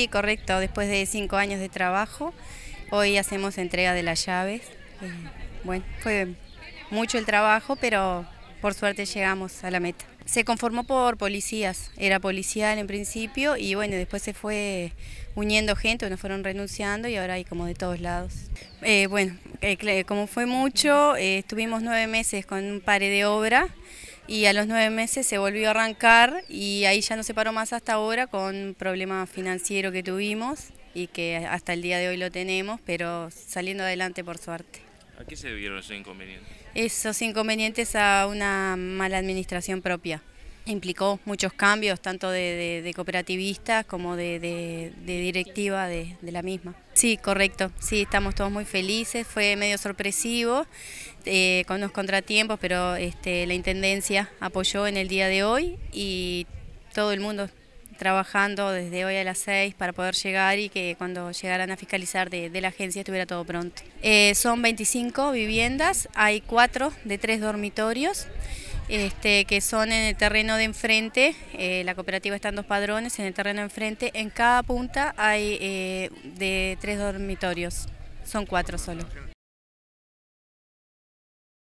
Sí, correcto. Después de cinco años de trabajo, hoy hacemos entrega de las llaves. Eh, bueno, fue mucho el trabajo, pero por suerte llegamos a la meta. Se conformó por policías, era policial en principio y bueno, después se fue uniendo gente, nos fueron renunciando y ahora hay como de todos lados. Eh, bueno, eh, como fue mucho, estuvimos nueve meses con un par de obra y a los nueve meses se volvió a arrancar y ahí ya no se paró más hasta ahora con un problema financiero que tuvimos y que hasta el día de hoy lo tenemos, pero saliendo adelante por suerte. ¿A qué se debieron esos inconvenientes? Esos inconvenientes a una mala administración propia implicó muchos cambios, tanto de, de, cooperativistas como de, directiva de, la misma. Sí, correcto, sí, estamos todos muy felices, fue medio sorpresivo, eh, con unos contratiempos, pero este, la Intendencia apoyó en el día de hoy y todo el mundo trabajando desde hoy a las 6 para poder llegar y que cuando llegaran a fiscalizar de, la agencia estuviera todo pronto. Eh, son 25 viviendas, hay cuatro de tres dormitorios. Este, que son en el terreno de enfrente, eh, la cooperativa está en dos padrones, en el terreno de enfrente, en cada punta hay eh, de tres dormitorios, son cuatro solo.